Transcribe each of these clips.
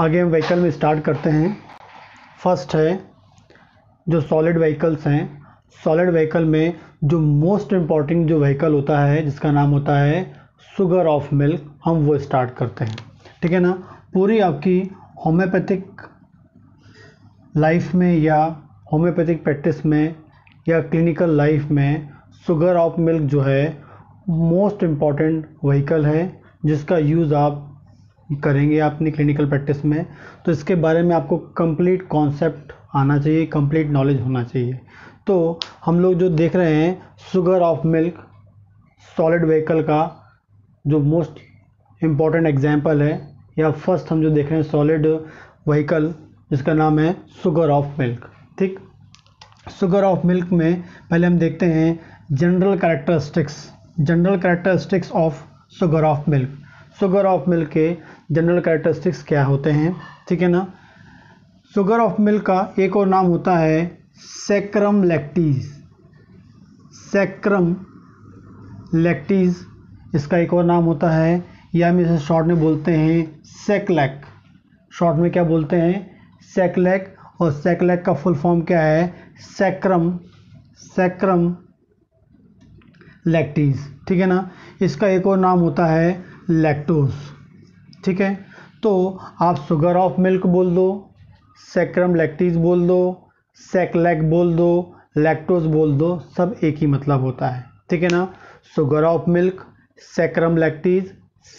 आगे हम व्हीकल में स्टार्ट करते हैं फर्स्ट है जो सॉलिड व्हीकल्स हैं सॉलिड व्हीकल में जो मोस्ट इम्पॉर्टेंट जो व्हीकल होता है जिसका नाम होता है सुगर ऑफ मिल्क हम वो स्टार्ट करते हैं ठीक है ना पूरी आपकी होम्योपैथिक लाइफ में या होम्योपैथिक प्रैक्टिस में या क्लिनिकल लाइफ में शुगर ऑफ मिल्क जो है मोस्ट इम्पॉर्टेंट व्हीकल है जिसका यूज़ आप करेंगे अपनी क्लिनिकल प्रैक्टिस में तो इसके बारे में आपको कंप्लीट कॉन्सेप्ट आना चाहिए कंप्लीट नॉलेज होना चाहिए तो हम लोग जो देख रहे हैं sugar of milk solid vehicle का जो मोस्ट इम्पॉर्टेंट एग्जाम्पल है या फर्स्ट हम जो देख रहे हैं सॉलिड व्हीकल जिसका नाम है शुगर ऑफ मिल्क ठीक शुगर ऑफ मिल्क में पहले हम देखते हैं general characteristics general characteristics of sugar of milk sugar of milk के जनरल कैरेक्टरिस्टिक्स क्या होते हैं ठीक है ना शुगर ऑफ मिल्क का एक और नाम होता है सेक्रम लैक्टीज सेक्रम लैक्टीज इसका एक और नाम होता है या हम इसे शॉर्ट में बोलते हैं सेकलैक शॉर्ट में क्या बोलते हैं सेकलैक और सेकलैक का फुल फॉर्म क्या है सेक्रम सेक्रम लैक्टीज ठीक है ना इसका एक और नाम होता है लैक्टोज ठीक है तो आप सुगर ऑफ मिल्क बोल दो सेक्रम लैक्टीज बोल दो सेकलैक बोल दो लैक्टोज बोल दो सब एक ही मतलब होता है ठीक है ना sugar of milk saccharum lactis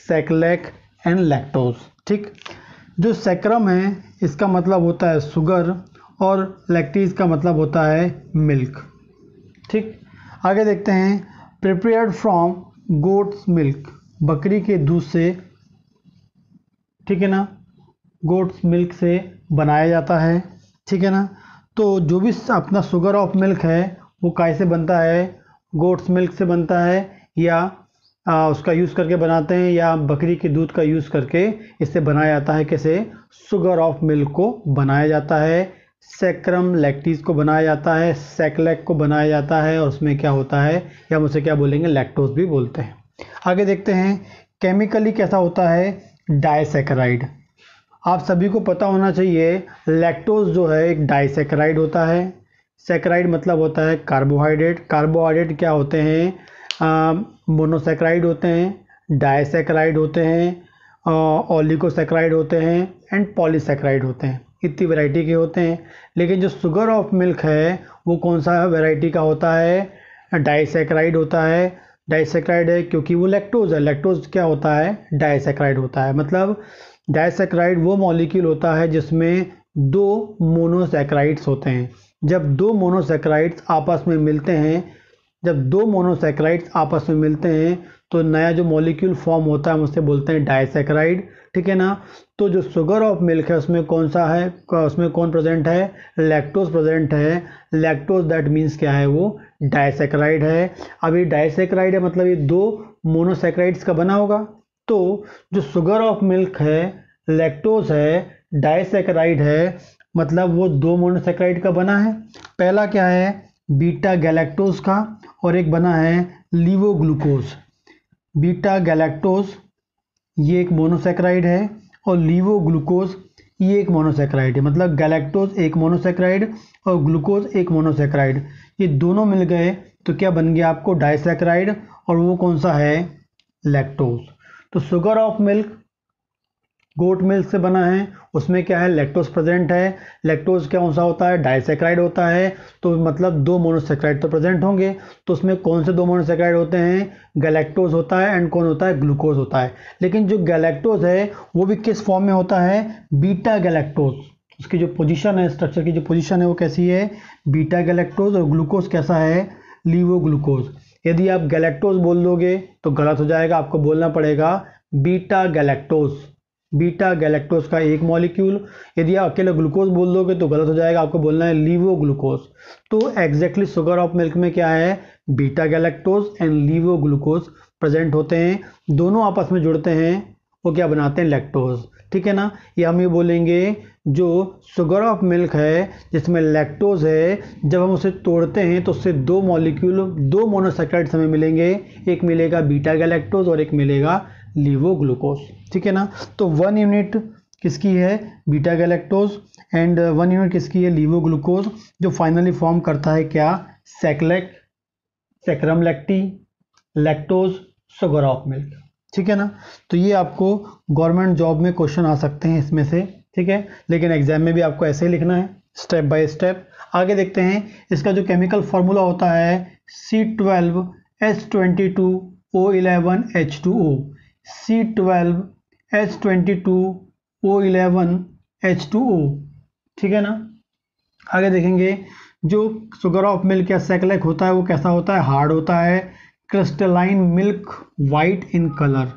sac lac and lactose ठीक जो सेक्रम है इसका मतलब होता है सुगर और लैक्टीज का मतलब होता है मिल्क ठीक आगे देखते हैं प्रिपेयर्ड फ्रॉम गोट्स मिल्क बकरी के दूध से ठीक है ना गोट्स मिल्क से बनाया जाता है ठीक है ना तो जो भी अपना शुगर ऑफ मिल्क है वो कैसे बनता है गोट्स मिल्क से बनता है या आ, उसका यूज़ करके बनाते हैं या बकरी के दूध का यूज़ करके इससे बनाया जाता है कैसे शुगर ऑफ मिल्क को बनाया जाता है सेक्रम लैक्टीज को बनाया जाता है सेकलैक को बनाया जाता है और उसमें क्या होता है या हम उसे क्या बोलेंगे लैक्टोज भी बोलते हैं आगे देखते हैं केमिकली कैसा होता है डाइसेकराइड आप सभी को पता होना चाहिए लैक्टोज जो है एक डाइसेकराइड होता है सेकराइड मतलब होता है कार्बोहाइड्रेट कार्बोहाइड्रेट क्या होते हैं मोनोसेक्राइड होते हैं डाइसेकराइड होते हैं ओलिकोसेक्राइड होते हैं एंड पॉलीसेक्राइड होते हैं इतनी वैरायटी के होते हैं लेकिन जो शुगर ऑफ मिल्क है वो कौन सा वैरायटी का होता है डाइसेक्राइड होता है डाइसेक्राइड है क्योंकि वो लेक्टोज है लैक्टोज क्या होता है डाइसेक्राइड होता है मतलब डाइसेक्राइड वो मॉलिक्यूल होता है जिसमें दो मोनोसेक्राइड्स होते हैं जब दो मोनोसेक्राइड्स आपस में मिलते हैं जब दो मोनोसेक्राइड्स आपस में मिलते हैं तो नया जो मॉलिक्यूल फॉर्म होता है हम उसे बोलते हैं डाइसेक्राइड ठीक है ना तो जो शुगर ऑफ मिल्क है उसमें कौन सा है उसमें कौन प्रेजेंट है लैक्टोज प्रेजेंट है लैक्टोज दैट मीन्स क्या है वो डाइसेक्राइड है अब ये डाइसेक्राइड है मतलब ये दो मोनोसेक्राइड्स का बना होगा तो जो शुगर ऑफ मिल्क है लैक्टोज है डाइसेक्राइड है मतलब वो दो मोनोसेक्राइड का बना है पहला क्या है बीटा गैलेक्टोज का और एक बना है लीवोग्लूकोज बीटा गैलेक्टोज ये एक मोनोसेक्राइड है और लीवो ग्लूकोज ये एक मोनोसेक्राइड है मतलब गैलेक्टोज एक मोनोसेक्राइड और ग्लूकोज एक मोनोसेक्राइड ये दोनों मिल गए तो क्या बन गया आपको डाइसेक्राइड और वो कौन सा है लैक्टोज तो sugar of milk goat milk से बना है उसमें क्या है लेक्टोज प्रेजेंट है क्या कौन सा होता है डाइसेक्राइड होता है तो मतलब दो मोनोसेक्राइड तो प्रेजेंट होंगे तो उसमें कौन से दो मोनोसेक्राइड होते हैं गैलेक्टोज होता है एंड कौन होता है ग्लूकोज होता है लेकिन जो गैलेक्टोज है वो भी किस फॉर्म में होता है बीटा गैलेक्टोज उसकी जो पोजिशन है स्ट्रक्चर की जो पोजिशन है वो कैसी है बीटा गैलेक्टोज और ग्लूकोज कैसा है लीवो ग्लूकोज यदि आप गैलेक्टोज बोल दोगे तो गलत हो जाएगा आपको बोलना पड़ेगा बीटा गैलेक्टोज बीटा गैलेक्टोज का एक मॉलिक्यूल यदि आप अकेला ग्लूकोज बोल दोगे तो गलत हो जाएगा आपको बोलना है लीवो ग्लूकोज तो एग्जैक्टली सुगर ऑफ मिल्क में क्या है beta galactose and levo glucose present होते हैं दोनों आपस में जुड़ते हैं वो क्या बनाते हैं लैक्टोज ठीक है ना ये हम ये बोलेंगे जो शुगर ऑफ मिल्क है जिसमें लैक्टोज है जब हम उसे तोड़ते हैं तो उससे दो मॉलिक्यूल दो मोनोसेक्राइड्स हमें मिलेंगे एक मिलेगा बीटा गैलेक्टोज और एक मिलेगा लिवो ग्लूकोज ठीक है ना तो वन यूनिट किसकी है beta galactose and one unit किसकी है लीवो ग्लूकोज जो फाइनली फॉर्म करता है क्या sac lac saccharum lactis lactose sugar of milk ठीक है ना तो ये आपको गवर्नमेंट जॉब में क्वेश्चन आ सकते हैं इसमें से ठीक है लेकिन एग्जाम में भी आपको ऐसे ही लिखना है स्टेप बाय स्टेप आगे देखते हैं इसका जो केमिकल फॉर्मूला होता है C twelve S twenty two O eleven H two O C twelve H twenty two O eleven H two O ठीक है ना आगे देखेंगे जो शुगर ऑफ मिल्क या सेकलेक होता है वो कैसा होता है हार्ड होता है crystalline milk white in colour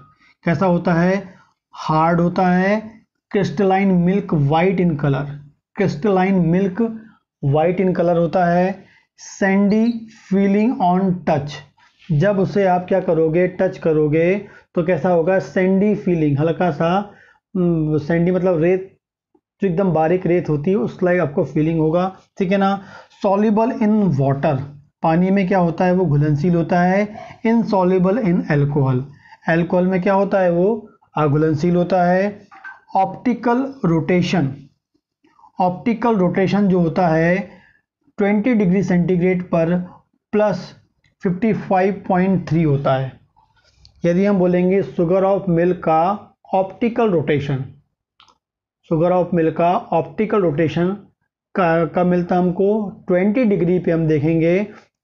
कैसा होता है हार्ड होता है crystalline milk white in colour crystalline milk white in colour होता है सैंडी फीलिंग ऑन टच जब उसे आप क्या करोगे टच करोगे तो कैसा होगा सैंडी फीलिंग हल्का सा सैंडी हम्म, मतलब रेत जो एकदम बारीक रेत होती है उस लाइक आपको फीलिंग होगा ठीक है ना सॉलिबल इन वाटर पानी में क्या होता है वो घुलनशील होता है insoluble in alcohol alcohol में क्या होता है वो अघुलनशील होता है ऑप्टिकल रोटेशन ऑप्टिकल रोटेशन जो होता है 20 डिग्री सेंटीग्रेड पर प्लस 55.3 होता है यदि हम बोलेंगे शुगर ऑफ मिल्क का optical rotation sugar of milk का ऑप्टिकल रोटेशन का, का मिलता हमको 20 डिग्री पे हम देखेंगे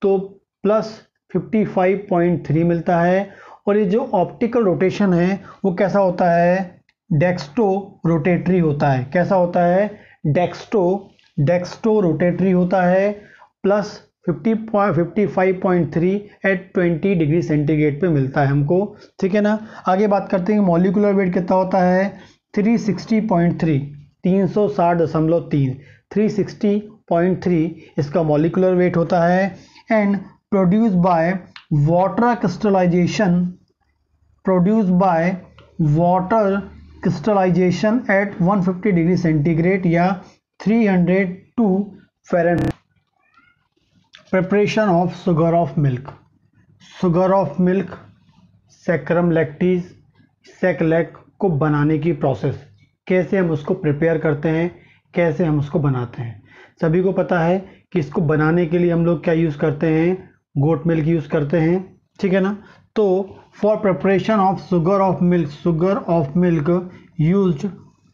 तो प्लस 55.3 मिलता है और ये जो ऑप्टिकल रोटेशन है वो कैसा होता है डेक्सटो रोटेटरी होता है कैसा होता है डेक्सटो डेक्सटो रोटेटरी होता है plus fifty fifty five point three at twenty degree centigrade पे मिलता है हमको ठीक है ना आगे बात करते हैं मॉलिकुलर वेट कितना होता है थ्री सिक्सटी पॉइंट थ्री तीन सौ साठ दशमलव तीन थ्री सिक्सटी पॉइंट थ्री इसका मॉलिकुलर वेट होता है and produce by water crystallization produce by water crystallization at 150 degree centigrade या 302 hundred two preparation of sugar of milk sugar of milk saccharum lactis sec को बनाने की process कैसे हम उसको प्रिपेयर करते हैं कैसे हम उसको बनाते हैं सभी को पता है कि इसको बनाने के लिए हम लोग क्या यूज़ करते हैं गोट मिल्क यूज़ करते हैं ठीक है ना तो for preparation of sugar of milk sugar of milk use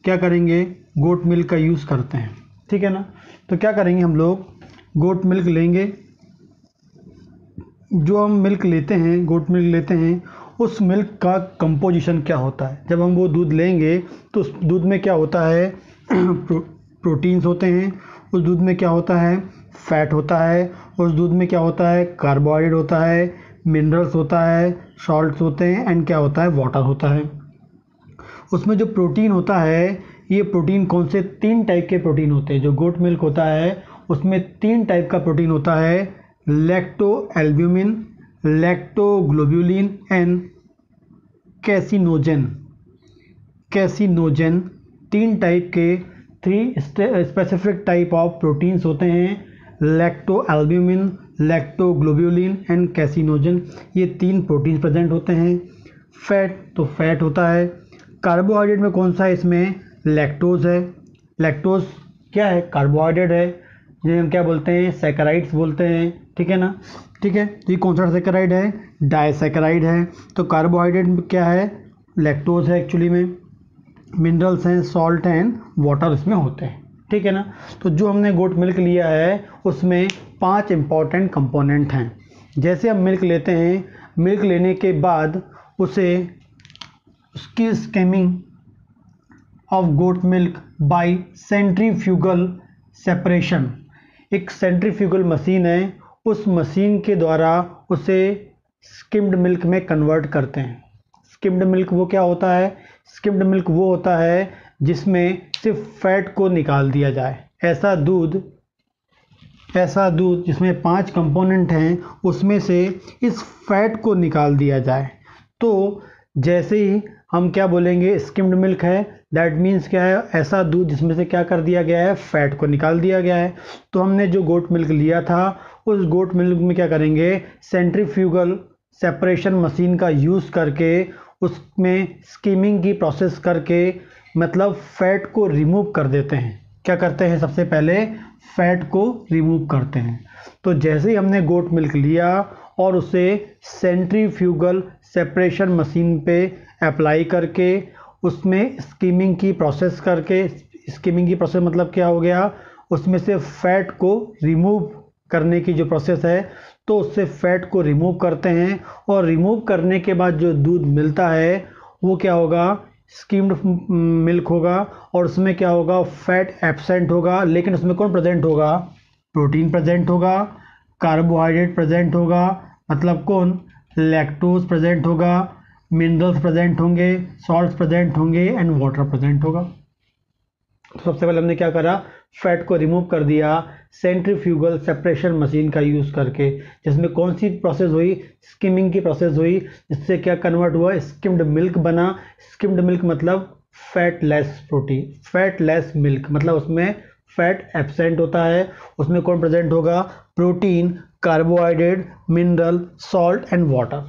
क्या करेंगे गोट मिल्क का यूज़ करते हैं ठीक है ना तो क्या करेंगे हम लोग गोट मिल्क लेंगे जो हम मिल्क लेते हैं गोट मिल्क लेते हैं उस मिल्क का कंपोजिशन क्या होता है जब हम वो दूध लेंगे तो उस दूध में क्या होता है प्रो, प्रोटीन्स होते हैं उस दूध में क्या होता है फैट होता है उस दूध में क्या होता है कार्बोहाइड्रेट होता है मिनरल्स होता है सॉल्ट्स होते हैं एंड क्या होता है वाटर होता है उसमें जो प्रोटीन होता है ये प्रोटीन कौन से तीन टाइप के प्रोटीन होते हैं जो गोट मिल्क होता है उसमें तीन टाइप का प्रोटीन होता है lactalbumin lactoglobulin and caseinogen caseinogen तीन टाइप के three specific type of proteins होते हैं लैक्टोएल्ब्यूमिन लैक्टोग्लोब्यूलिन एंड कैसिनोजन ये तीन प्रोटीन प्रेजेंट होते हैं फैट तो फैट होता है कार्बोहाइड्रेट में कौन सा है इसमें लैक्टोज है लैक्टोज क्या है कार्बोहाइड्रेट है जिन्हें हम क्या बोलते हैं सेकराइड्स बोलते हैं ठीक है ना ठीक है तो ये कौन सा सेक्राइड है डाइसेकेराइड है तो कार्बोहाइड्रेट क्या है लैक्टोज है एक्चुअली में मिनरल्स हैं सॉल्ट एंड वाटर इसमें होते हैं ठीक है ना तो जो हमने गोट मिल्क लिया है उसमें पांच इम्पॉर्टेंट कंपोनेंट हैं जैसे हम मिल्क लेते हैं मिल्क लेने के बाद उसे उसकी skimming of goat milk by centrifugal separation एक सेंट्रीफ्यूगल मशीन है उस मशीन के द्वारा उसे स्किम्ड मिल्क में कन्वर्ट करते हैं स्किम्ड मिल्क वो क्या होता है स्किम्ड मिल्क वो होता है जिसमें सिर्फ फैट को निकाल दिया जाए ऐसा दूध ऐसा दूध जिसमें पांच कंपोनेंट हैं उसमें से इस फैट को निकाल दिया जाए तो जैसे ही हम क्या बोलेंगे स्किम्ड मिल्क है दैट मीन्स क्या है ऐसा दूध जिसमें से क्या कर दिया गया है फैट को निकाल दिया गया है तो हमने जो गोट मिल्क लिया था उस गोट मिल्क में क्या करेंगे सेंट्रीफ्यूगल सेपरेशन मशीन का यूज़ करके उसमें स्कीमिंग की प्रोसेस करके मतलब फैट को रिमूव कर देते हैं क्या करते हैं सबसे पहले फैट को रिमूव करते हैं तो जैसे ही हमने गोट मिल्क लिया और उसे सेंट्रीफ्यूगल सेपरेशन मशीन पे अप्लाई करके उसमें स्कीमिंग की प्रोसेस करके स्कीमिंग की प्रोसेस मतलब क्या हो गया उसमें से फैट को रिमूव करने की जो प्रोसेस है तो उससे फैट को रिमूव करते हैं और रिमूव करने के बाद जो दूध मिलता है वो क्या होगा स्कीम्ड मिल्क mm, होगा और उसमें क्या होगा फैट एबसेंट होगा लेकिन उसमें कौन प्रेजेंट होगा प्रोटीन प्रेजेंट होगा कार्बोहाइड्रेट प्रेजेंट होगा मतलब कौन लैक्टोज प्रेजेंट होगा मिनरल्स प्रेजेंट होंगे सॉल्ट प्रेजेंट होंगे एंड वाटर प्रेजेंट होगा तो सबसे पहले हमने क्या करा फैट को रिमूव कर दिया सेंट्रीफ्यूगल सेपरेशन मशीन का यूज़ करके जिसमें कौन सी प्रोसेस हुई स्किमिंग की प्रोसेस हुई जिससे क्या कन्वर्ट हुआ स्किम्ड मिल्क बना स्किम्ड मिल्क मतलब fat less protein fat less milk मतलब उसमें फैट एबसेंट होता है उसमें कौन प्रेजेंट होगा protein carbohydrate mineral salt and water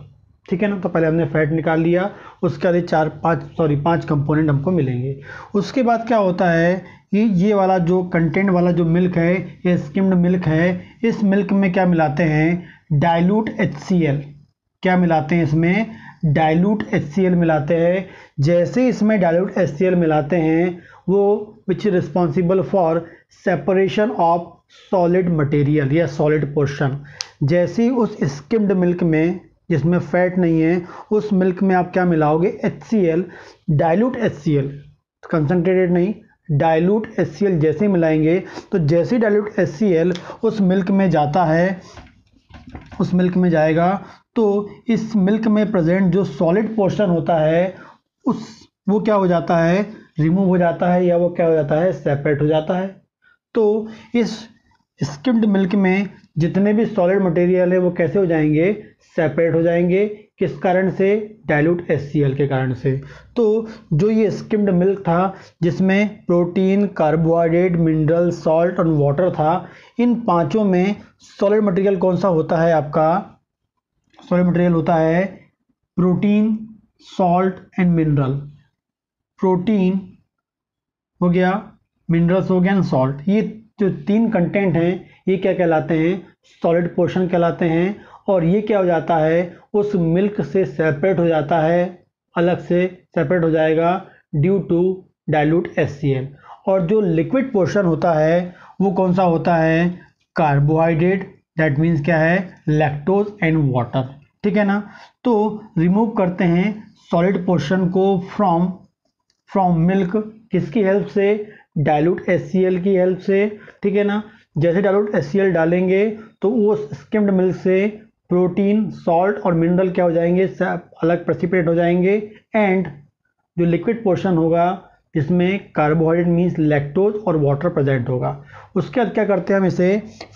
ठीक है ना तो पहले हमने फैट निकाल लिया उसके बाद चार पाँच सॉरी पाँच कंपोनेंट हमको मिलेंगे उसके बाद क्या होता है कि ये वाला जो कंटेंट वाला जो मिल्क है ये स्किम्ड मिल्क है इस मिल्क में क्या मिलाते हैं डाइल्यूट एच क्या मिलाते हैं इसमें डाइल्यूट एच मिलाते हैं जैसे इसमें डायलूट एच मिलाते हैं वो which is responsible for separation of solid material या सॉलिड पोर्शन जैसे उस स्किम्ड मिल्क में जिसमें फैट नहीं है उस मिल्क में आप क्या मिलाओगे H C L dilute H C L concentrated नहीं डायलूट एच सी एल जैसे मिलाएंगे तो जैसे डायलूट एच सी एल उस मिल्क में जाता है उस मिल्क में जाएगा तो इस मिल्क में प्रेजेंट जो सॉलिड पोर्शन होता है उस वो क्या हो जाता है रिमूव हो जाता है या वो क्या हो जाता है सेपरेट हो जाता है तो इस स्किम्ड मिल्क में जितने भी सॉलिड मटेरियल है वो कैसे हो जाएंगे सेपरेट हो जाएंगे किस कारण से डाइल्यूट एस के कारण से तो जो ये स्किम्ड मिल्क था जिसमें प्रोटीन कार्बोहाइड्रेट मिनरल सॉल्ट और वाटर था इन पांचों में सॉलिड मटेरियल कौन सा होता है आपका सॉलिड मटेरियल होता है protein salt and mineral protein हो गया मिनरल्स हो गया एंड सॉल्ट ये जो तीन कंटेंट हैं ये क्या कहलाते हैं सॉलिड पोर्शन कहलाते हैं और ये क्या हो जाता है उस मिल्क से सेपरेट हो जाता है अलग से सेपरेट हो जाएगा ड्यू टू डाइल्यूट एस और जो लिक्विड पोर्शन होता है वो कौन सा होता है कार्बोहाइड्रेट दैट मीन्स क्या है लैक्टोज एंड वाटर ठीक है ना तो रिमूव करते हैं सॉलिड पोर्शन को फ्रॉम फ्रॉम मिल्क किसकी हेल्प से डाइल्यूट एस की हेल्प से ठीक है ना जैसे डाइल्यूट एस डालेंगे तो वो स्किम्ड मिल्क से प्रोटीन सॉल्ट और मिनरल क्या हो जाएंगे अलग प्रसिपरेट हो जाएंगे एंड जो लिक्विड पोर्शन होगा जिसमें कार्बोहाइड्रेट मीन्स लैक्टोज और वाटर प्रेजेंट होगा उसके बाद क्या करते हैं हम इसे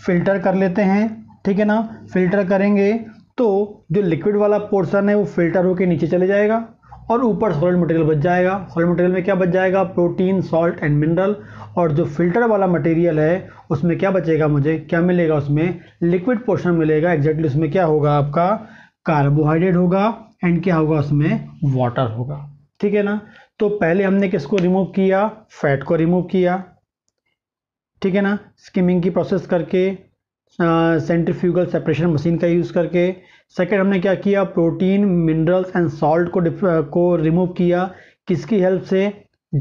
फ़िल्टर कर लेते हैं ठीक है ना फिल्टर करेंगे तो जो लिक्विड वाला पोर्शन है वो फिल्टर होकर नीचे चले जाएगा और ऊपर सॉलिड मटेरियल बच जाएगा सॉलिड मटेरियल में क्या बच जाएगा प्रोटीन सॉल्ट एंड मिनरल और जो फिल्टर वाला मटेरियल है उसमें क्या बचेगा मुझे क्या मिलेगा उसमें लिक्विड पोर्शन मिलेगा एग्जैक्टली exactly उसमें क्या होगा आपका कार्बोहाइड्रेट होगा एंड क्या होगा उसमें वाटर होगा ठीक है ना तो पहले हमने किसको रिमूव किया फैट को रिमूव किया ठीक है ना स्किमिंग की प्रोसेस करके सेंट्रीफ्यूगल सेपरेशन मशीन का यूज़ करके सेकेंड हमने क्या किया प्रोटीन मिनरल्स एंड सॉल्ट को को रिमूव किया किसकी हेल्प से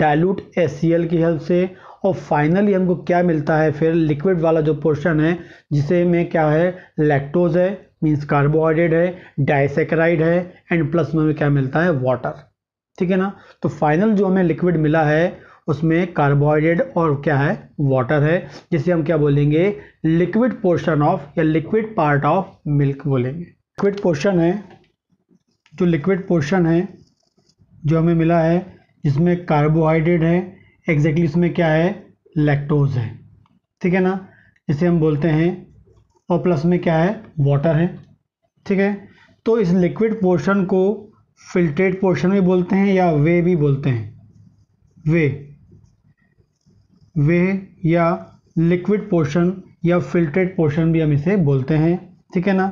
डाइल्यूट एस की हेल्प से और फाइनली हमको क्या मिलता है फिर लिक्विड वाला जो पोर्शन है जिसे में क्या है लैक्टोज है मीन्स कार्बोहाइड्रेट है डाइसेक्राइड है एंड प्लस में क्या मिलता है वाटर ठीक है ना तो फाइनल जो हमें लिक्विड मिला है उसमें कार्बोहाइड्रेट और क्या है वाटर है जिसे हम क्या बोलेंगे लिक्विड पोर्शन ऑफ या लिक्विड पार्ट ऑफ मिल्क बोलेंगे लिक्विड पोर्शन है जो लिक्विड पोर्शन है जो हमें मिला है जिसमें कार्बोहाइड्रेट है एग्जैक्टली exactly इसमें क्या है लैक्टोज है ठीक है ना जिसे हम बोलते हैं और प्लस में क्या है वाटर है ठीक है तो इस लिक्विड पोर्शन को फिल्ट्रेट पोर्शन भी बोलते हैं या वे भी बोलते हैं वे वे या लिक्विड पोर्शन या फिल्ट्रेड पोर्शन भी हम इसे बोलते हैं ठीक है ना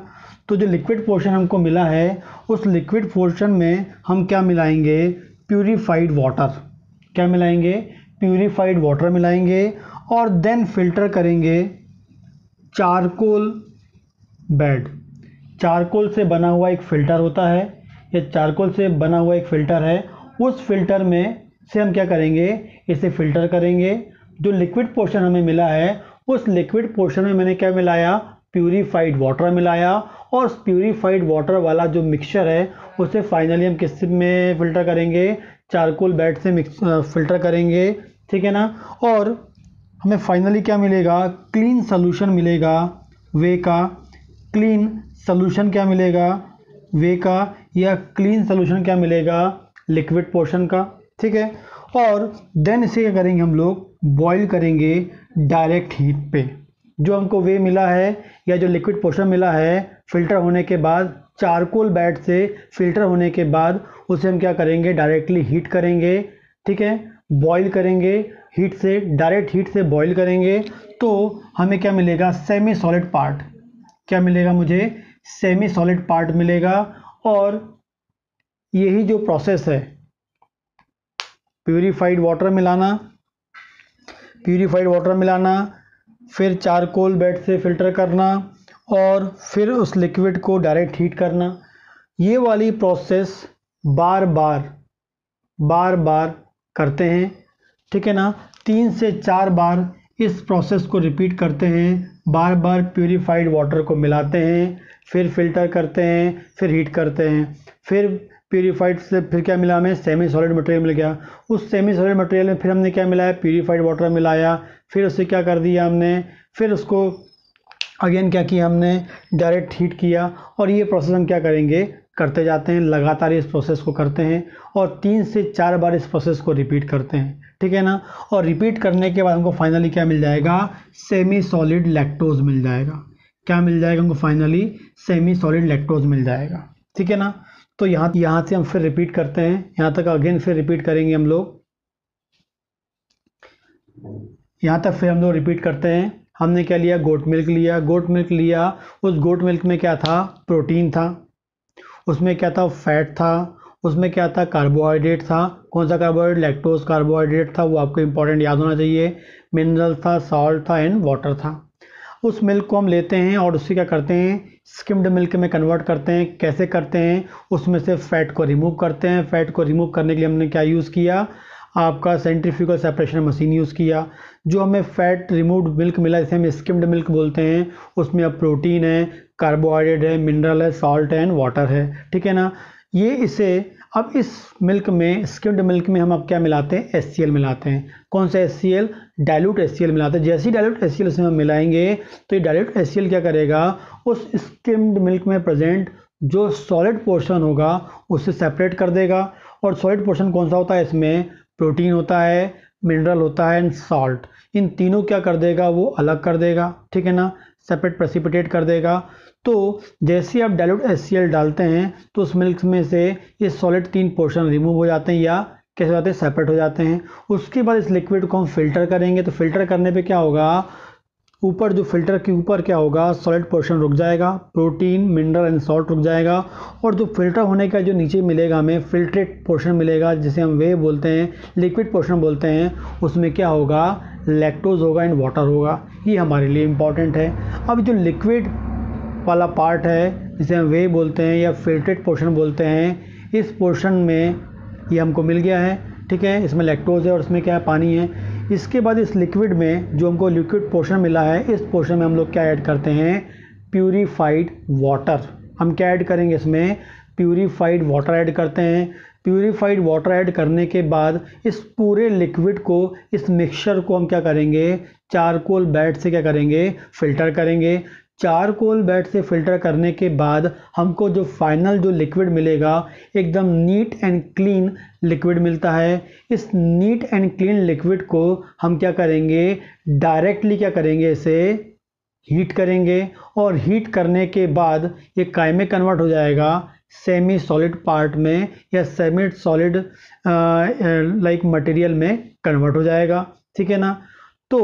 तो जो लिक्विड पोर्शन हमको मिला है उस लिक्विड पोर्शन में हम क्या मिलाएंगे प्यूरीफाइड वाटर क्या मिलाएंगे प्यूरीफाइड वाटर मिलाएंगे और देन फिल्टर करेंगे चारकोल बेड चारकोल से बना हुआ एक फ़िल्टर होता है या चारकोल से बना हुआ एक फ़िल्टर है उस फिल्टर में से हम क्या करेंगे इसे फ़िल्टर करेंगे जो लिक्विड पोर्शन हमें मिला है उस लिक्विड पोर्शन में मैंने क्या मिलाया प्यूरीफाइड वाटर मिलाया और उस प्यूरीफाइड वाटर वाला जो मिक्सचर है उसे फाइनली हम किस में फ़िल्टर करेंगे चारकोल बैट से मिक्स फ़िल्टर करेंगे ठीक है ना और हमें फाइनली क्या मिलेगा क्लीन सोल्यूशन मिलेगा वे का क्लीन सोल्यूशन क्या मिलेगा वे का या क्लीन सोल्यूशन क्या मिलेगा लिक्विड पोर्शन का ठीक है और देन इसे क्या करेंगे हम लोग बॉईल करेंगे डायरेक्ट हीट पे जो हमको वे मिला है या जो लिक्विड पोषण मिला है फिल्टर होने के बाद चारकोल बैट से फिल्टर होने के बाद उसे हम क्या करेंगे डायरेक्टली हीट करेंगे ठीक है बॉईल करेंगे हीट से डायरेक्ट हीट से बॉईल करेंगे तो हमें क्या मिलेगा सेमी सॉलिड पार्ट क्या मिलेगा मुझे सेमी सॉलिड पार्ट मिलेगा और यही जो प्रोसेस है प्योरीफाइड वाटर मिलाना प्योरीफाइड वाटर मिलाना फिर चारकोल बेड से फिल्टर करना और फिर उस लिक्विड को डायरेक्ट हीट करना ये वाली प्रोसेस बार बार बार बार करते हैं ठीक है ना तीन से चार बार इस प्रोसेस को रिपीट करते हैं बार बार प्योरीफाइड वाटर को मिलाते हैं फिर फिल्टर करते हैं फिर हीट करते हैं फिर प्योरीफाइड से फिर क्या मिला हमें सेमी सॉलिड मटेरियल मिल गया उस सेमी सॉलिड मटेरियल में फिर हमने क्या मिलाया प्योरीफाइड वाटर मिलाया फिर उसे क्या कर दिया हमने फिर उसको अगेन क्या किया हमने डायरेक्ट हीट किया और ये प्रोसेस हम क्या करेंगे करते जाते हैं लगातार इस प्रोसेस को करते हैं और तीन से चार बार इस प्रोसेस को रिपीट करते हैं ठीक है ना और रिपीट करने के बाद हमको फाइनली क्या मिल जाएगा सेमी सॉलिड लैक्टोज मिल जाएगा क्या मिल जाएगा हमको फाइनली सेमी सॉलिड लैक्टोज मिल जाएगा ठीक है ना तो यहाँ यहाँ से हम फिर रिपीट करते हैं यहाँ तक अगेन फिर रिपीट करेंगे हम लोग यहाँ तक फिर हम लोग रिपीट करते हैं हमने क्या लिया गोट मिल्क लिया गोट मिल्क लिया उस गोट मिल्क में क्या था प्रोटीन था उसमें क्या था फैट था उसमें क्या था कार्बोहाइड्रेट था कौन सा कार्बोहाइड्रेट लैक्टोज कार्बोहाइड्रेट था वो आपको इंपॉर्टेंट याद होना चाहिए मिनरल था सॉल्ट था एंड वाटर था उस मिल्क को हम लेते हैं और उससे क्या करते हैं स्किम्ड मिल्क में कन्वर्ट करते हैं कैसे करते हैं उसमें से फ़ैट को रिमूव करते हैं फ़ैट को रिमूव करने के लिए हमने क्या यूज़ किया आपका सेंट्रीफ्यूगल सेपरेशन मशीन यूज़ किया जो हमें फ़ैट रिमूव मिल्क मिला जिसे हम स्किम्ड मिल्क बोलते हैं उसमें अब प्रोटीन है कार्बोहाइड्रेट है मिनरल है सॉल्ट है एंड वाटर है ठीक है ना ये इसे अब इस मिल्क में स्किम्ड मिल्क में हम अब क्या मिलाते हैं एस मिलाते हैं कौन सा एस सी डायल्यूट एस मिलाते हैं जैसे ही डाइल्यूट एस इसमें हम मिलाएंगे तो ये डायल्यूट एस क्या करेगा उस स्किम्ड मिल्क में प्रेजेंट जो सॉलिड पोर्शन होगा उसे सेपरेट कर देगा और सॉलिड पोर्शन कौन सा होता है इसमें प्रोटीन होता है मिनरल होता है एंड सॉल्ट इन तीनों क्या कर देगा वो अलग कर देगा ठीक है ना सेपरेट प्रेसिपिटेट कर देगा तो जैसे आप डायलोड एस डालते हैं तो उस मिल्क में से ये सॉलिड तीन पोर्शन रिमूव हो जाते हैं या कैसे जाते हैं सेपरेट हो जाते हैं उसके बाद इस लिक्विड को हम फिल्टर करेंगे तो फिल्टर करने पे क्या होगा ऊपर जो फिल्टर के ऊपर क्या होगा सॉलिड पोर्शन रुक जाएगा प्रोटीन मिनरल एंड सॉल्ट रुक जाएगा और जो फिल्टर होने का जो नीचे मिलेगा हमें फिल्ट्रेट पोर्शन मिलेगा जिसे हम वे बोलते हैं लिक्विड पोर्शन बोलते हैं उसमें क्या होगा लैक्टोज होगा एंड वाटर होगा ये हमारे लिए इंपॉर्टेंट है अब जो लिक्विड वाला पार्ट है जिसे हम वे बोलते हैं या फिल्टेड पोर्शन बोलते हैं इस पोर्शन में ये हमको मिल गया है ठीक है इसमें लैक्टोज है और इसमें क्या है पानी है इसके बाद इस लिक्विड में जो हमको लिक्विड पोर्शन मिला है इस पोर्शन में हम लोग क्या ऐड करते हैं प्यूरीफाइड वाटर हम क्या ऐड करेंगे इसमें प्यूरीफाइड वाटर ऐड करते हैं प्यूरीफाइड वाटर ऐड करने के बाद इस पूरे लिक्विड को इस मिक्सचर को हम क्या करेंगे चारकोल बैट से क्या करेंगे फ़िल्टर करेंगे चार कोल बेड से फ़िल्टर करने के बाद हमको जो फाइनल जो लिक्विड मिलेगा एकदम नीट एंड क्लीन लिक्विड मिलता है इस नीट एंड क्लीन लिक्विड को हम क्या करेंगे डायरेक्टली क्या करेंगे इसे हीट करेंगे और हीट करने के बाद ये काय में कन्वर्ट हो जाएगा सेमी सॉलिड पार्ट में या सेमी सॉलिड लाइक मटेरियल में कन्वर्ट हो जाएगा ठीक है ना तो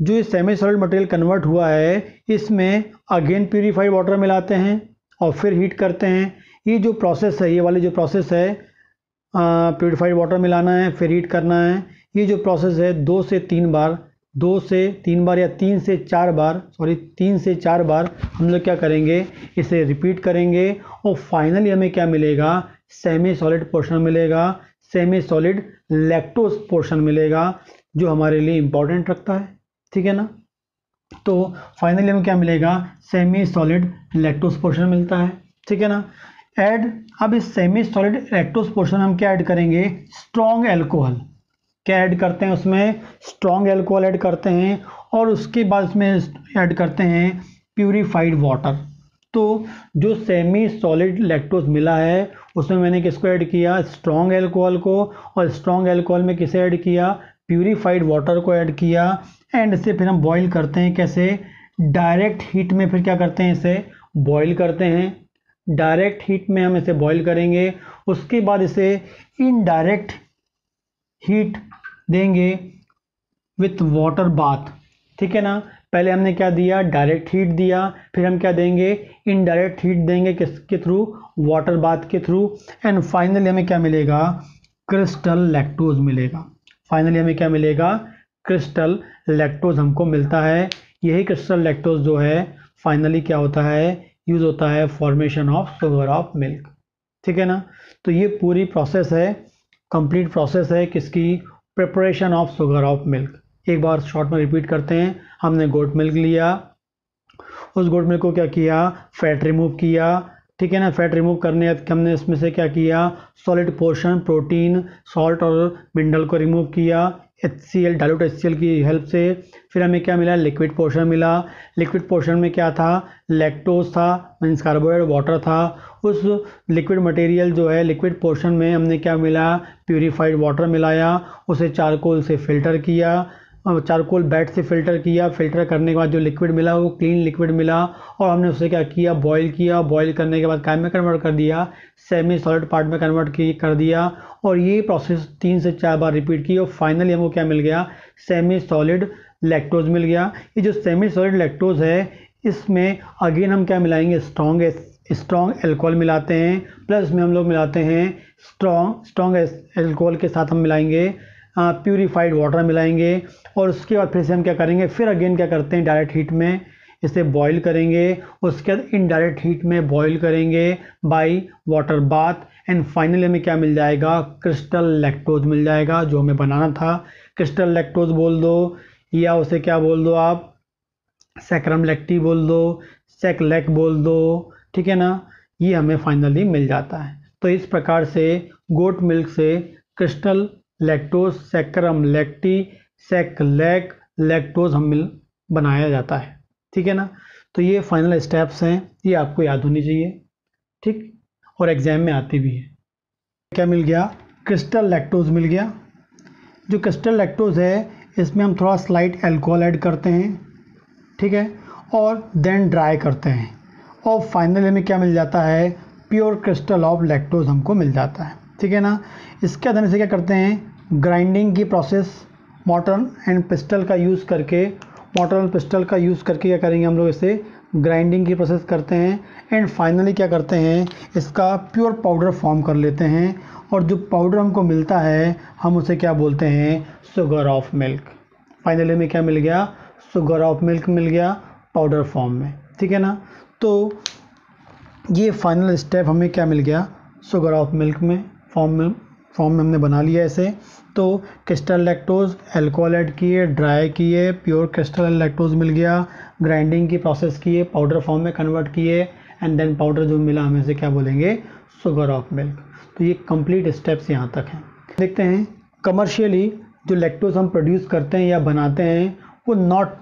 जो ये सेमी सॉलिड मटेरियल कन्वर्ट हुआ है इसमें अगेन प्योरीफाइड वाटर मिलाते हैं और फिर हीट करते हैं ये जो प्रोसेस है ये वाली जो प्रोसेस है प्योरीफाइड वाटर मिलाना है फिर हीट करना है ये जो प्रोसेस है दो से तीन बार दो से तीन बार या तीन से चार बार सॉरी तीन से चार बार हम लोग क्या करेंगे इसे रिपीट करेंगे और फाइनली हमें क्या मिलेगा सेमी सॉलिड पोर्शन मिलेगा सेमी सॉलिड लैक्टोज पोर्शन मिलेगा जो हमारे लिए इम्पोर्टेंट रखता है ठीक है ना तो फाइनली हमें क्या मिलेगा सेमी सॉलिड लेक्टोस पोर्शन मिलता है ठीक है ना ऐड अब इस सेमी सॉलिड लेक्टोस पोर्शन हम क्या ऐड करेंगे स्ट्रॉन्ग एल्कोहल क्या ऐड करते हैं उसमें स्ट्रॉन्ग एल्कोहल ऐड करते हैं और उसके बाद उसमें ऐड करते हैं प्यूरीफाइड वाटर तो जो सेमी सॉलिड लैक्टोज मिला है उसमें मैंने किसको ऐड किया स्ट्रॉन्ग एल्कोहल को और स्ट्रॉन्ग एल्कोहल में किसे ऐड किया प्यूरीफाइड वाटर को ऐड किया एंड इसे फिर हम बॉईल करते हैं कैसे डायरेक्ट हीट में फिर क्या करते हैं इसे बॉईल करते हैं डायरेक्ट हीट में हम इसे बॉईल करेंगे उसके बाद इसे इनडायरेक्ट हीट देंगे विथ वाटर बाथ ठीक है ना पहले हमने क्या दिया डायरेक्ट हीट दिया फिर हम क्या देंगे इनडायरेक्ट हीट देंगे किसके थ्रू वाटर बाथ के थ्रू एंड फाइनली हमें क्या मिलेगा क्रिस्टल लैक्टोज मिलेगा फाइनली हमें क्या मिलेगा क्रिस्टल लैक्टोज हमको मिलता है यही क्रिस्टल लैक्टोज जो है फाइनली क्या होता है यूज़ होता है formation of sugar of milk ठीक है ना तो ये पूरी प्रोसेस है कंप्लीट प्रोसेस है किसकी preparation of sugar of milk एक बार शॉर्ट में रिपीट करते हैं हमने गोट मिल्क लिया उस गोट मिल्क को क्या किया फैट रिमूव किया ठीक है ना फैट रिमूव करने के तो हमने इसमें से क्या किया सॉलिड पोर्शन प्रोटीन सॉल्ट और मिनरल को रिमूव किया H C L dilute H C L की हेल्प से फिर हमें क्या मिला लिक्विड पोर्शन मिला लिक्विड पोर्शन में क्या था लैक्टोज था मीन्स कार्बोहाइड्रेट वाटर था उस लिक्विड मटेरियल जो है लिक्विड पोर्शन में हमने क्या मिला प्यूरीफाइड वाटर मिलाया उसे चारकोल से फिल्टर किया चारकोल बैट से फ़िल्टर किया फ़िल्टर करने के बाद जो लिक्विड मिला वो क्लीन लिक्विड मिला और हमने उसे क्या किया बॉईल किया बॉईल करने के बाद काय में कन्वर्ट कर दिया सेमी सॉलिड पार्ट में कन्वर्ट की कर दिया और ये प्रोसेस तीन से चार बार रिपीट की और फाइनली हमको क्या मिल गया सेमी सॉलिड लैक्टोज मिल गया ये जो सेमी सॉलिड लैक्टोज है इसमें अगेन हम क्या मिलाएंगे स्ट्रॉन्ग स्ट्रॉन्ग एल्कोहल मिलाते हैं प्लस में हम लोग मिलाते हैं स्ट्रॉन्ग स्ट्रॉन्ग एल्कोहल के साथ हम मिलाएंगे प्यूरीफाइड हाँ, वाटर मिलाएंगे और उसके बाद फिर से हम क्या करेंगे फिर अगेन क्या करते हैं डायरेक्ट हीट में इसे बॉईल करेंगे उसके बाद इनडायरेक्ट हीट में बॉईल करेंगे by water bath and finally हमें क्या मिल जाएगा क्रिस्टल लैक्टोज मिल जाएगा जो हमें बनाना था क्रिस्टल लैक्टोज बोल दो या उसे क्या बोल दो आप सेक्रम लैक्टी बोल दो सेक लैक बोल दो ठीक है ना ये हमें फाइनली मिल जाता है तो इस प्रकार से गोट मिल्क से crystal lactose saccharum lactis sac lac lactose हम मिल बनाया जाता है ठीक है ना तो ये फाइनल स्टेप्स हैं ये आपको याद होनी चाहिए ठीक और एग्ज़ाम में आती भी है क्या मिल गया क्रिस्टल लैक्टोज मिल गया जो क्रिस्टल लैक्टोज है इसमें हम थोड़ा स्लाइट एल्कोहल ऐड करते हैं ठीक है और देन ड्राई करते हैं और फाइनल में क्या मिल जाता है प्योर क्रिस्टल ऑफ लैक्टोज हमको मिल जाता है ठीक है ना इसके अंदर से क्या करते हैं ग्राइंडिंग की प्रोसेस मोटर एंड पिस्टल का यूज़ करके मोटर एंड पिस्टल का यूज़ करके क्या करेंगे हम लोग इसे ग्राइंडिंग की प्रोसेस करते हैं एंड फाइनली क्या करते हैं इसका प्योर पाउडर फॉर्म कर लेते हैं और जो पाउडर हमको मिलता है हम उसे क्या बोलते हैं शुगर ऑफ मिल्क फाइनली में क्या मिल गया सुगर ऑफ मिल्क मिल गया पाउडर फॉर्म में ठीक है ना तो ये फाइनल स्टेप हमें क्या मिल गया शुगर ऑफ मिल्क में फॉर्म में फॉर्म में हमने बना लिया इसे तो क्रिस्टल लैक्टोज एल्कोहल ऐड किए ड्राई किए प्योर क्रिस्टल लैक्टोज मिल गया ग्राइंडिंग की प्रोसेस किए पाउडर फॉर्म में कन्वर्ट किए एंड देन पाउडर जो मिला हमें से क्या बोलेंगे शुगर ऑफ मिल्क तो ये कंप्लीट स्टेप्स यहाँ तक हैं देखते हैं कमर्शियली जो लैक्टोज हम प्रोड्यूस करते हैं या बनाते हैं वो नॉट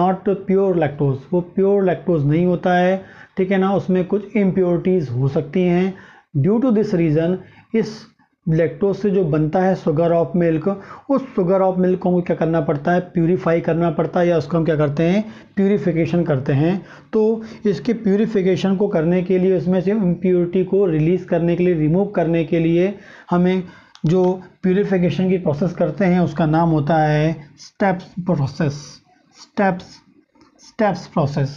नॉट प्योर लैक्टोज वो प्योर लैक्टोज नहीं होता है ठीक है ना उसमें कुछ इम्प्योरिटीज़ हो सकती हैं ड्यू टू दिस रीज़न इस लेक्टोज से जो बनता है सुगर ऑफ मिल्क उस शुगर ऑफ मिल्क को क्या करना पड़ता है प्यूरीफाई करना पड़ता है या उसको हम क्या करते हैं प्यूरीफिकेशन करते हैं तो इसके प्यूरीफिकेशन को करने के लिए उसमें से इम्प्योरिटी को रिलीज़ करने के लिए रिमूव करने के लिए हमें जो प्यूरीफिकेशन की प्रोसेस करते हैं उसका नाम होता है steps process steps steps process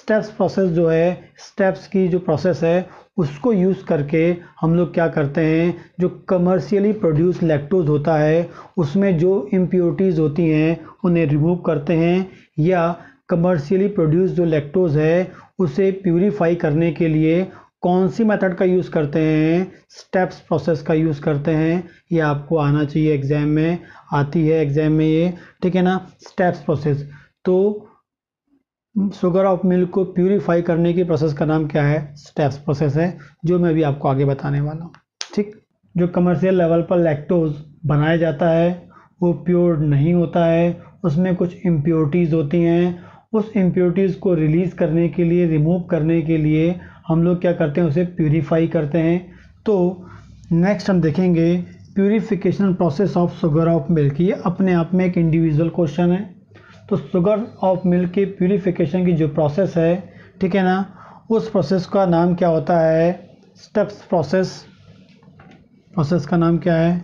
steps process जो है स्टेप्स की जो प्रोसेस है उसको यूज़ करके हम लोग क्या करते हैं जो कमर्शियली प्रोड्यूस लैक्टोज होता है उसमें जो इम्प्योरिटीज़ होती हैं उन्हें रिमूव करते हैं या कमर्शियली प्रोड्यूस जो लैक्टोज है उसे प्योरीफाई करने के लिए कौन सी मेथड का यूज़ करते हैं स्टेप्स प्रोसेस का यूज़ करते हैं ये आपको आना चाहिए एग्ज़ाम में आती है एग्ज़ाम में ये ठीक है ना स्टेप्स प्रोसेस तो शुगर ऑफ मिल्क को प्यूरीफाई करने की प्रोसेस का नाम क्या है स्टेप्स प्रोसेस है जो मैं भी आपको आगे बताने वाला हूँ ठीक जो कमर्शियल लेवल पर लैक्टोज बनाया जाता है वो प्योर नहीं होता है उसमें कुछ इम्प्योरिटीज़ होती हैं उस इम्प्योरिटीज़ को रिलीज़ करने के लिए रिमूव करने के लिए हम लोग क्या करते हैं उसे प्यूरीफाई करते हैं तो नेक्स्ट हम देखेंगे purification process of sugar of milk ये अपने आप में एक इंडिविजुअल क्वेश्चन है तो शुगर ऑफ मिल्क की प्योरीफिकेशन की जो प्रोसेस है ठीक है ना उस प्रोसेस का नाम क्या होता है स्टेप्स प्रोसेस प्रोसेस का नाम क्या है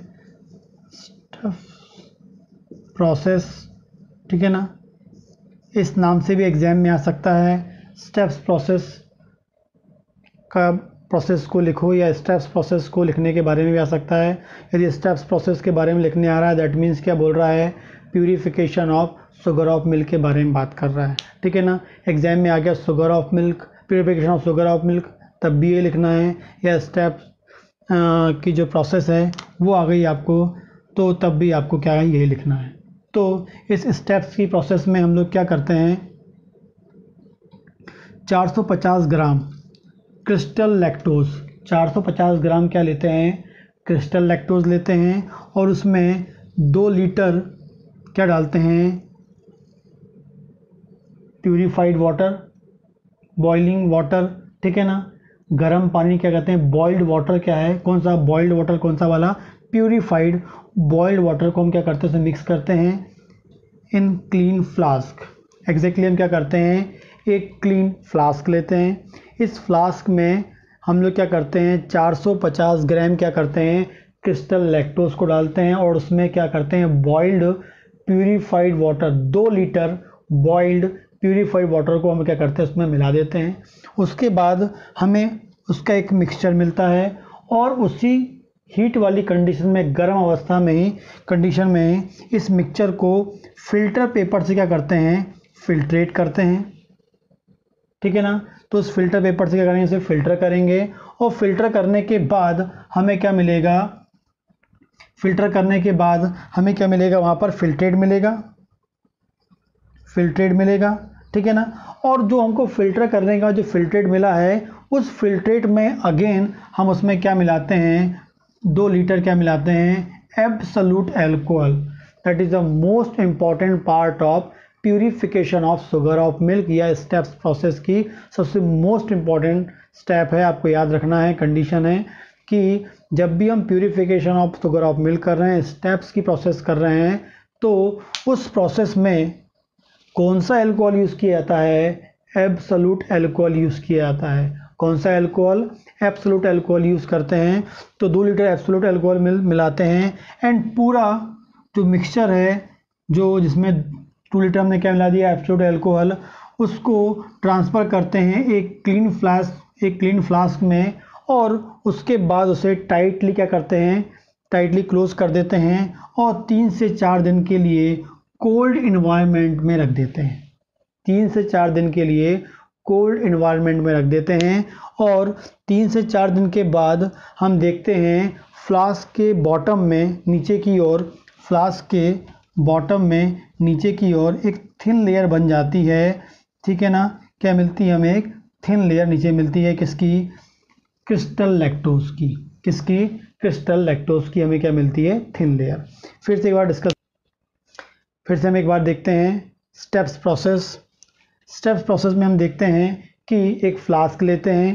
स्टेप्स प्रोसेस ठीक है ना इस नाम से भी एग्ज़ाम में आ सकता है स्टेप्स प्रोसेस का प्रोसेस को लिखो या स्टेप्स प्रोसेस को लिखने के बारे में भी आ सकता है यदि स्टेप्स प्रोसेस के बारे में लिखने आ रहा है दैट मीन्स क्या बोल रहा है purification of sugar of milk के बारे में बात कर रहा है ठीक है ना एग्जाम में आ गया sugar of milk purification of sugar of milk तब भी ये लिखना है या स्टेप की जो प्रोसेस है वो आ गई आपको तो तब भी आपको क्या है यही लिखना है तो इस स्टेप्स की प्रोसेस में हम लोग क्या करते हैं 450 ग्राम क्रिस्टल लैक्टोज 450 ग्राम क्या लेते हैं क्रिस्टल लैक्टोज लेते हैं और उसमें दो लीटर क्या डालते हैं प्यूरीफाइड वाटर बॉइलिंग वाटर ठीक है ना गर्म पानी क्या कहते हैं बॉइल्ड वाटर क्या है कौन सा बॉइल्ड वाटर कौन सा वाला प्योरीफाइड बॉइल्ड वाटर को हम क्या करते हैं मिक्स करते हैं इन क्लीन फ्लास्क एग्जैक्टली हम क्या करते हैं एक क्लीन फ्लास्क लेते हैं इस फ्लास्क में हम लोग क्या करते हैं 450 ग्राम क्या करते हैं क्रिस्टल लैक्टोज को डालते हैं और उसमें क्या करते हैं बॉइल्ड प्यूरीफाइड वाटर दो लीटर बॉइल्ड प्योरीफाइड वाटर को हम क्या करते हैं उसमें मिला देते हैं उसके बाद हमें उसका एक मिक्सचर मिलता है और उसी हीट वाली कंडीशन में गर्म अवस्था में ही कंडीशन में ही इस मिक्सचर को फिल्टर पेपर से क्या करते हैं फिल्ट्रेट करते हैं ठीक है ना तो उस फिल्टर पेपर से क्या करेंगे इसे फिल्टर करेंगे और फिल्टर करने के बाद हमें क्या मिलेगा फिल्टर करने के बाद हमें क्या मिलेगा वहाँ पर फिल्ट्रेट मिलेगा फिल्ट्रेट मिलेगा ठीक है ना और जो हमको फ़िल्टर करने का जो फिल्ट्रेट मिला है उस फिल्ट्रेट में अगेन हम उसमें क्या मिलाते हैं दो लीटर क्या मिलाते हैं absolute alcohol that is the most important part of purification of sugar of milk या स्टेप्स प्रोसेस की सबसे मोस्ट इम्पॉर्टेंट स्टेप है आपको याद रखना है कंडीशन है कि जब भी हम purification of sugar of milk कर रहे हैं स्टेप्स की प्रोसेस कर रहे हैं तो उस प्रोसेस में कौन सा एल्कोहल यूज़ किया जाता है एब्सोलूट एल्कोहल यूज़ किया जाता है कौन सा एल्कोहल एब्सोलूट एल्कोहल यूज़ करते हैं तो दो लीटर एब्सोलूट एल्कोहल मिल मिलाते हैं एंड पूरा जो मिक्सचर है जो जिसमें टू लीटर हमने क्या मिला दिया एब्सोलूट एल्कोहल उसको ट्रांसफ़र करते हैं एक क्लीन फ्लास्क एक क्लीन फ्लास्क में और उसके बाद उसे टाइटली क्या करते हैं टाइटली क्लोज़ कर देते हैं और तीन से चार दिन के लिए कोल्ड इन्वायरमेंट में रख देते हैं तीन से चार दिन के लिए कोल्ड इन्वायरमेंट में रख देते हैं और तीन से चार दिन के बाद हम देखते हैं फ्लास्क के बॉटम में नीचे की ओर फ्लास्क के बॉटम में नीचे की ओर एक थिन लेयर बन जाती है ठीक है ना क्या मिलती है हमें एक थिन लेयर नीचे मिलती है किसकी क्रिस्टल लैक्टोज की किसकी क्रिस्टल लैक्टोज की हमें क्या मिलती है थिन लेयर फिर से एक बार डिस्कस फिर से हम एक बार देखते हैं स्टेप्स प्रोसेस स्टेप्स प्रोसेस में हम देखते हैं कि एक फ्लास्क लेते हैं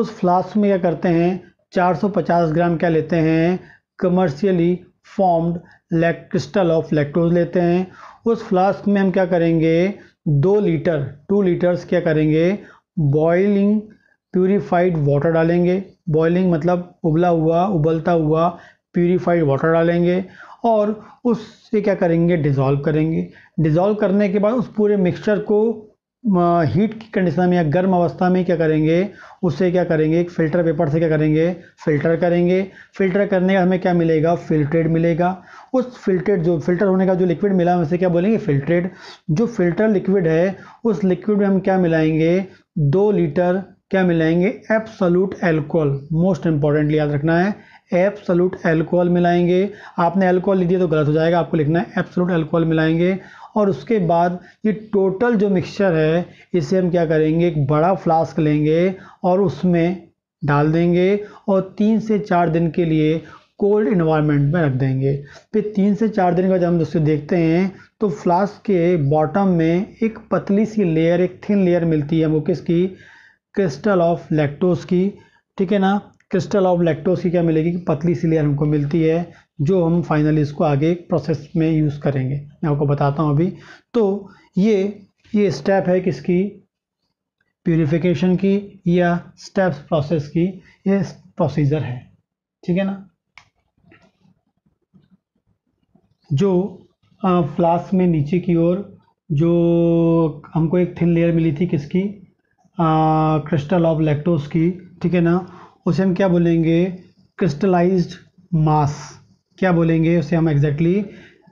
उस फ्लास्क में क्या करते हैं 450 ग्राम क्या लेते हैं कमर्शियली फॉर्म्ड लेक क्रिस्टल ऑफ लैक्टोज लेते हैं उस फ्लास्क में हम क्या करेंगे दो लीटर टू लीटर्स क्या करेंगे बॉइलिंग प्यूरीफाइड वाटर डालेंगे बॉइलिंग मतलब उबला हुआ उबलता हुआ प्यूरीफाइड वाटर डालेंगे और उससे क्या करेंगे डिज़ोल्व करेंगे डिज़ोल्व करने के बाद उस पूरे मिक्सचर को हीट की कंडीशन में या गर्म अवस्था में क्या करेंगे उससे क्या करेंगे एक फ़िल्टर पेपर से क्या करेंगे फ़िल्टर करेंगे फ़िल्टर करने का हमें क्या मिलेगा फिल्ट्रेड मिलेगा उस फिल्ट्रेड जो फिल्टर होने का जो लिक्विड मिला है उसे क्या बोलेंगे फिल्ट्रेड जो फिल्टर लिक्विड है उस लिक्विड में हम क्या मिलाएंगे दो लीटर क्या मिलाएंगे एप्सलूट एल्कोहल मोस्ट इंपॉर्टेंटली याद रखना है सलूट एल्कोहल मिलाएंगे आपने एल्कोहल ली दिया तो गलत हो जाएगा आपको लिखना है सलूट एल्कोहल मिलाएंगे और उसके बाद ये टोटल जो मिक्सचर है इसे हम क्या करेंगे एक बड़ा फ्लास्क लेंगे और उसमें डाल देंगे और तीन से चार दिन के लिए कोल्ड इन्वायरमेंट में रख देंगे फिर तीन से चार दिन का जब हम उससे देखते हैं तो फ्लास्क के बॉटम में एक पतली सी लेयर एक थिन लेयर मिलती है हमको किसकी क्रिस्टल ऑफ लैक्टोज की ठीक है ना क्रिस्टल ऑफ लैक्टोस की क्या मिलेगी कि पतली सी लेयर हमको मिलती है जो हम फाइनली इसको आगे प्रोसेस में यूज़ करेंगे मैं आपको बताता हूँ अभी तो ये ये स्टेप है किसकी प्योरीफिकेशन की या स्टेप्स प्रोसेस की ये प्रोसीजर है ठीक है ना जो फ्लास्क में नीचे की ओर जो हमको एक थिन लेयर मिली थी किसकी क्रिस्टल ऑफ लैक्टोस की ठीक है ना उसे हम क्या बोलेंगे क्रिस्टलाइज्ड मास क्या बोलेंगे उसे हम एग्जैक्टली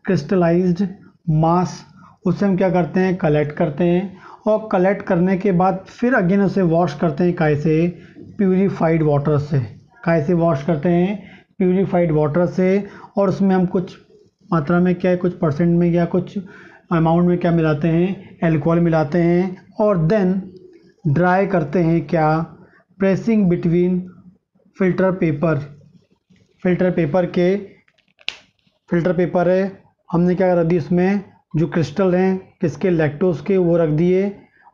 क्रिस्टलाइज्ड मास उसे हम क्या करते हैं कलेक्ट करते हैं और कलेक्ट करने के बाद फिर अगेन उसे वॉश करते हैं काय से प्यूरीफाइड वाटर से काय से वॉश करते हैं प्यूरीफाइड वाटर से और उसमें हम कुछ मात्रा में क्या है कुछ परसेंट में या कुछ अमाउंट में क्या मिलाते हैं एल्कोहल मिलाते हैं और देन ड्राई करते हैं क्या pressing between filter paper filter paper के फ़िल्टर पेपर है हमने क्या कर दी उसमें जो क्रिस्टल हैं किसके लैक्टोज के वो रख दिए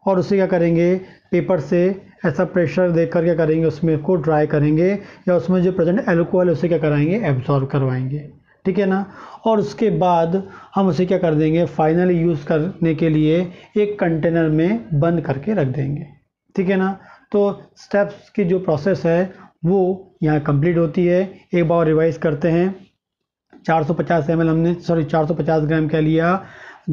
और उसे क्या करेंगे पेपर से ऐसा प्रेशर देकर कर क्या करेंगे उसमें को ड्राई करेंगे या उसमें जो प्रेजेंट एल्कोहल है उसे क्या कराएंगे एब्जॉर्ब करवाएंगे ठीक है ना और उसके बाद हम उसे क्या कर देंगे फाइनल यूज़ करने के लिए एक कंटेनर में बंद करके रख देंगे ठीक है ना तो स्टेप्स की जो प्रोसेस है वो यहाँ कंप्लीट होती है एक बार रिवाइज करते हैं 450 सौ हमने सॉरी 450 ग्राम का लिया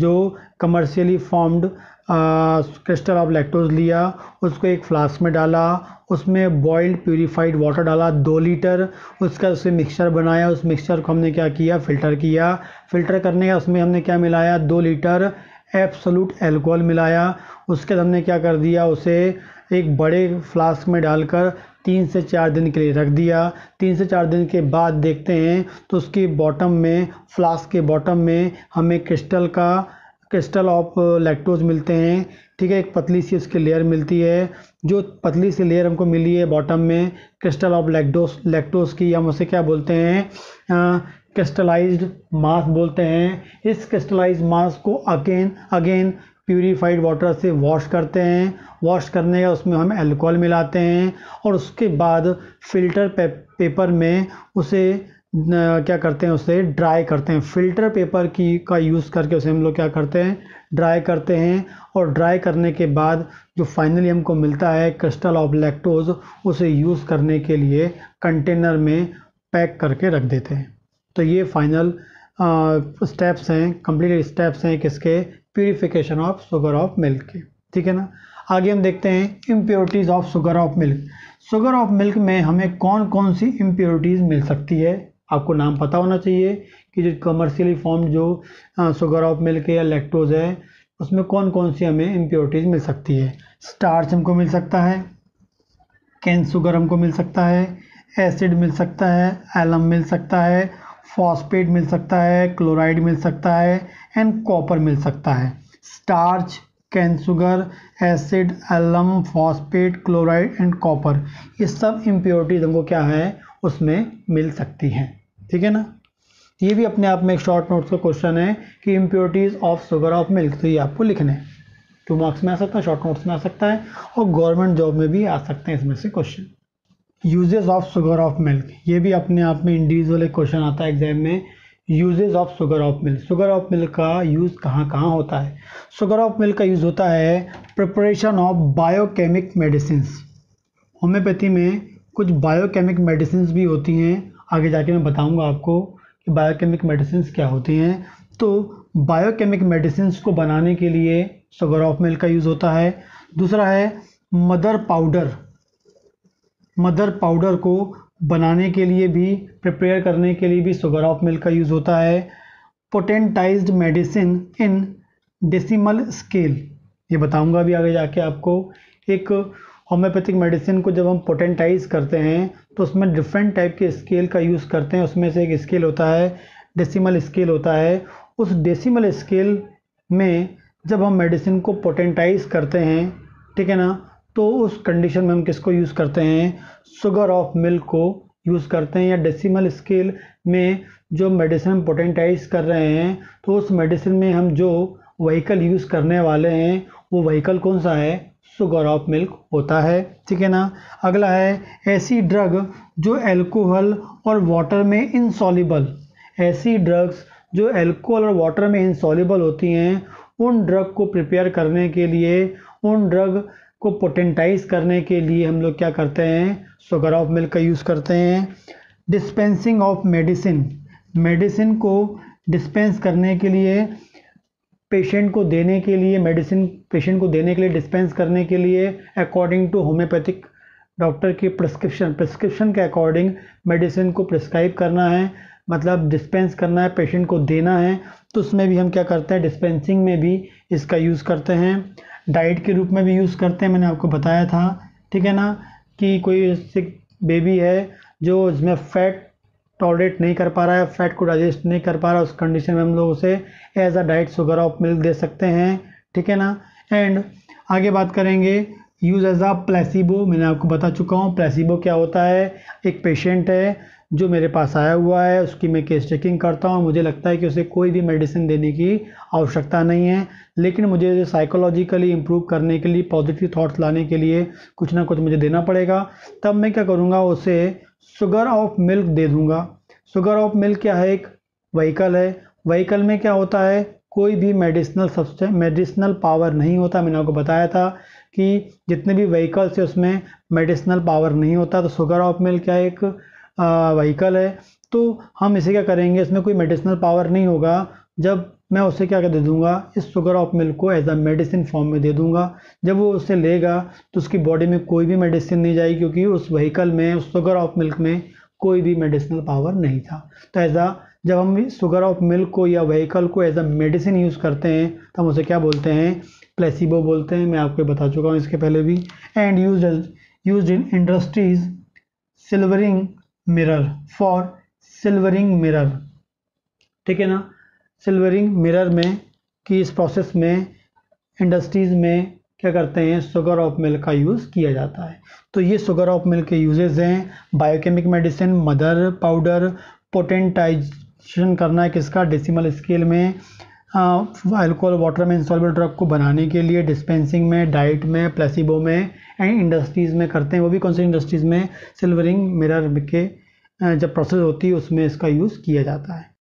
जो commercially formed crystal of lactose लिया उसको एक फ्लास्क में डाला उसमें बॉइल्ड प्योरीफाइड वाटर डाला दो लीटर उसका उससे मिक्सचर बनाया उस मिक्सचर को हमने क्या किया फ़िल्टर किया फ़िल्टर करने का उसमें हमने क्या मिलाया दो लीटर एप्सोलूट एल्कोहल मिलाया उसके हमने क्या कर दिया उसे एक बड़े फ्लास्क में डालकर तीन से चार दिन के लिए रख दिया तीन से चार दिन के बाद देखते हैं तो उसकी बॉटम में फ्लास्क के बॉटम में हमें क्रिस्टल का क्रिस्टल ऑफ लैक्टोज मिलते हैं ठीक है एक पतली सी उसकी लेयर मिलती है जो पतली सी लेयर हमको मिली है बॉटम में क्रिस्टल ऑफ लैक्टोज लैक्टोज की हम उसे क्या बोलते हैं क्रिस्टलाइज्ड मास बोलते हैं इस क्रिस्टलाइज मास को अगेन अगेन प्यूरीफाइड वाटर से वॉश करते हैं वॉश करने का उसमें हम एल्कोहल मिलाते हैं और उसके बाद फ़िल्टर पे, पेपर में उसे न, क्या करते हैं उसे ड्राई करते हैं फ़िल्टर पेपर की का यूज़ करके उसे हम लोग क्या करते हैं ड्राई करते हैं और ड्राई करने के बाद जो फाइनली हमको मिलता है क्रिस्टल ऑफ लैक्टोज उसे यूज़ करने के लिए कंटेनर में पैक करके रख देते हैं तो ये फाइनल स्टेप्स हैं कंप्लीट स्टेप्स हैं किसके purification of sugar of milk की ठीक है ना आगे हम देखते हैं impurities of sugar of milk sugar of milk में हमें कौन कौन सी इम्प्योरिटीज़ मिल सकती है आपको नाम पता होना चाहिए कि जो कमर्शियली फॉर्म जो शुगर ऑफ मिल्क या लैक्टोज है उसमें कौन कौन सी हमें इम्प्योरिटीज़ मिल सकती है स्टार्च हमको मिल सकता है कैन शुगर हमको मिल सकता है एसिड मिल सकता है एलम मिल सकता है फॉस्पेट मिल सकता है क्लोराइड मिल सकता है एंड कॉपर मिल सकता है starch cane sugar acid alum phosphate chloride and copper ये सब इम्प्योरिटीज हमको क्या है उसमें मिल सकती हैं ठीक है ना ये भी अपने आप में एक शॉर्ट नोट्स का क्वेश्चन है कि impurities of sugar of milk तो ये आपको लिखने है टू मार्क्स में आ सकता है शॉर्ट नोट्स में आ सकता है और गवर्नमेंट जॉब में भी आ सकते हैं इसमें से question uses of sugar of milk ये भी अपने आप में इंडिविजुअल एक क्वेश्चन आता है एग्जाम में uses of sugar of milk sugar of milk का यूज़ कहाँ कहाँ होता है शुगर ऑफ मिल्क का यूज़ होता है preparation of biochemic medicine homoeopathy में कुछ बायोकेमिक मेडिसिन भी होती हैं आगे जाके मैं बताऊँगा आपको कि बायोकेमिक मेडिसिन क्या होती हैं तो बायोकेमिक मेडिसिन को बनाने के लिए शुगर ऑफ मिल्क का यूज़ होता है दूसरा है मदर पाउडर मदर पाउडर को बनाने के लिए भी प्रिपेयर करने के लिए भी शुगर ऑफ मिल्क का यूज़ होता है potentised medicine in decimal scale ये बताऊंगा भी आगे जाके आपको एक होम्योपैथिक मेडिसिन को जब हम पोटेंटाइज करते हैं तो उसमें डिफरेंट टाइप के स्केल का यूज़ करते हैं उसमें से एक स्केल होता है डेसिमल स्केल होता है उस डेसिमल स्केल में जब हम मेडिसिन को पोटेंटाइज करते हैं ठीक है ना तो उस कंडीशन में हम किसको यूज़ करते हैं शुगर ऑफ मिल्क को यूज़ करते हैं या डेसिमल स्केल में जो मेडिसिन पोटेंटाइज कर रहे हैं तो उस मेडिसिन में हम जो वहीकल यूज़ करने वाले हैं वो वहीकल कौन सा है शुगर ऑफ मिल्क होता है ठीक है ना अगला है ऐसी ड्रग जो एल्कोहल और वाटर में इंसॉलिबल ऐसी ड्रग्स जो एल्कोहल और वाटर में इंसॉलिबल होती हैं उन ड्रग को प्रिपेयर करने के लिए उन ड्रग को पोटेंटाइज करने के लिए हम लोग क्या करते हैं शुगर ऑफ मिल्क का यूज़ करते हैं डिस्पेंसिंग ऑफ मेडिसिन मेडिसिन को डिस्पेंस करने के लिए पेशेंट को देने के लिए मेडिसिन पेशेंट को देने के लिए डिस्पेंस करने के लिए अकॉर्डिंग टू होम्योपैथिक डॉक्टर की प्रिस्क्रिप्शन प्रिस्क्रिप्शन के अकॉर्डिंग मेडिसिन को प्रिस्क्राइब करना है मतलब डिस्पेंस करना है पेशेंट को देना है तो उसमें भी हम क्या करते हैं डिस्पेंसिंग में भी इसका यूज़ करते हैं डाइट के रूप में भी यूज़ करते हैं मैंने आपको बताया था ठीक है ना कि कोई सिक बेबी है जो इसमें फैट टॉलरेट नहीं कर पा रहा है फैट को डाइजेस्ट नहीं कर पा रहा उस कंडीशन में हम लोग उसे as a diet sugar of milk दे सकते हैं ठीक है ना एंड आगे बात करेंगे यूज़ एज अ प्लेसिबो मैंने आपको बता चुका हूँ प्लेसिबो क्या होता है एक पेशेंट है जो मेरे पास आया हुआ है उसकी मैं केस चेकिंग करता हूँ मुझे लगता है कि उसे कोई भी मेडिसिन देने की आवश्यकता नहीं है लेकिन मुझे साइकोलॉजिकली इम्प्रूव करने के लिए पॉजिटिव थॉट्स लाने के लिए कुछ ना कुछ मुझे देना पड़ेगा तब मैं क्या करूँगा उसे शुगर ऑफ मिल्क दे दूँगा शुगर ऑफ मिल्क क्या है एक वहीकल है वहीकल में क्या होता है कोई भी मेडिसिनल सबसे मेडिसिनल पावर नहीं होता मैंने आपको बताया था कि जितने भी व्हीकल्स है उसमें मेडिसिनल पावर नहीं होता तो शुगर ऑफ मिल्क क्या एक व्हीकल है तो हम इसे क्या करेंगे इसमें कोई मेडिसिनल पावर नहीं होगा जब मैं उसे क्या कर दे दूंगा इस शुगर ऑफ मिल्क को एज अ मेडिसिन फॉर्म में दे दूंगा जब वो उसे लेगा तो उसकी बॉडी में कोई भी मेडिसिन नहीं जाएगी क्योंकि उस व्हीकल में उस शुगर ऑफ मिल्क में कोई भी मेडिसिनल पावर नहीं था तो एज अ जब हम शुगर ऑफ मिल्क को या व्हीकल को एज अ मेडिसिन यूज़ करते हैं तो हम उसे क्या बोलते हैं प्लेसिबो बोलते हैं मैं आपको बता चुका हूँ इसके पहले भी and use use in industries silvering mirror for silvering mirror ठीक है ना सिल्वरिंग मिरर में कि इस प्रोसेस में इंडस्ट्रीज़ में क्या करते हैं शुगर ऑफ मिल्क का यूज़ किया जाता है तो ये शुगर ऑफ मिल्क के यूजेज हैं biochemic medicine mother powder potentisation करना है किसका डेसिमल स्केल में अल्कोहल वाटर में इंसॉल्बल ड्रग को बनाने के लिए डिस्पेंसिंग में डाइट में प्लेसिबो में एंड इंडस्ट्रीज़ में करते हैं वो भी कौन सी इंडस्ट्रीज़ में सिल्वरिंग मिरर के जब प्रोसेस होती है उसमें इसका यूज़ किया जाता है